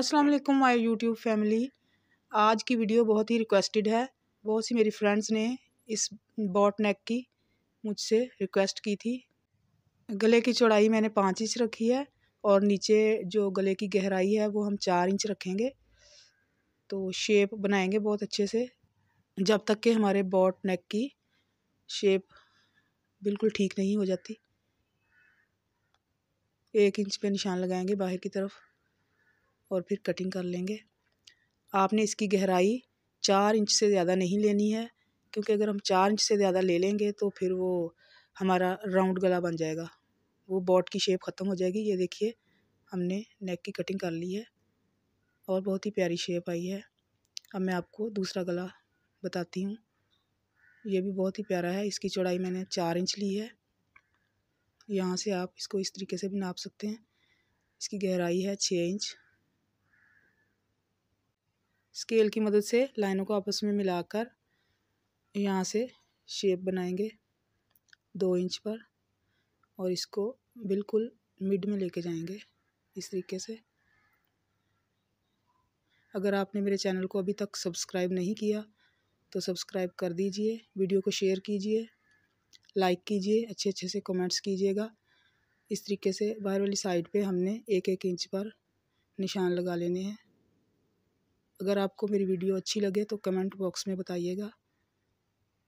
अस्सलाम वालेकुम my YouTube family आज की वीडियो बहुत ही रिक्वेस्टेड है बहुत सी मेरी फ्रेंड्स ने इस बॉट नेक की मुझसे रिक्वेस्ट की थी गले की चौड़ाई मैंने पाँच इंच रखी है और नीचे जो गले की गहराई है वो हम चार इंच रखेंगे तो शेप बनाएंगे बहुत अच्छे से जब तक कि हमारे बॉट नेक की शेप बिल्कुल ठीक नहीं हो जाती एक इंच पे निशान लगाएंगे बाहर की तरफ और फिर कटिंग कर लेंगे आपने इसकी गहराई चार इंच से ज़्यादा नहीं लेनी है क्योंकि अगर हम चार इंच से ज़्यादा ले लेंगे तो फिर वो हमारा राउंड गला बन जाएगा वो बॉट की शेप ख़त्म हो जाएगी ये देखिए हमने नेक की कटिंग कर ली है और बहुत ही प्यारी शेप आई है अब मैं आपको दूसरा गला बताती हूँ ये भी बहुत ही प्यारा है इसकी चौड़ाई मैंने चार इंच ली है यहाँ से आप इसको इस तरीके से भी नाप सकते हैं इसकी गहराई है छः इंच स्केल की मदद से लाइनों को आपस में मिलाकर यहाँ से शेप बनाएंगे दो इंच पर और इसको बिल्कुल मिड में लेके जाएंगे इस तरीके से अगर आपने मेरे चैनल को अभी तक सब्सक्राइब नहीं किया तो सब्सक्राइब कर दीजिए वीडियो को शेयर कीजिए लाइक कीजिए अच्छे अच्छे से कमेंट्स कीजिएगा इस तरीके से बाहर वाली साइड पे हमने एक एक इंच पर निशान लगा लेने हैं अगर आपको मेरी वीडियो अच्छी लगे तो कमेंट बॉक्स में बताइएगा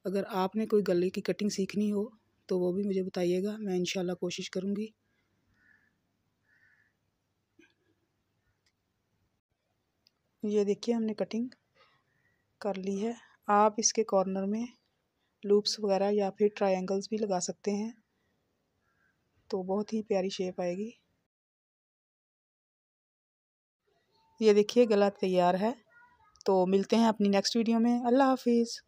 अगर आपने कोई गले की कटिंग सीखनी हो तो वो भी मुझे बताइएगा मैं इंशाल्लाह कोशिश करूँगी ये देखिए हमने कटिंग कर ली है आप इसके कॉर्नर में लूप्स वगैरह या फिर ट्रायंगल्स भी लगा सकते हैं तो बहुत ही प्यारी शेप आएगी ये देखिए गला तैयार है तो मिलते हैं अपनी नेक्स्ट वीडियो में अल्लाह हाफिज़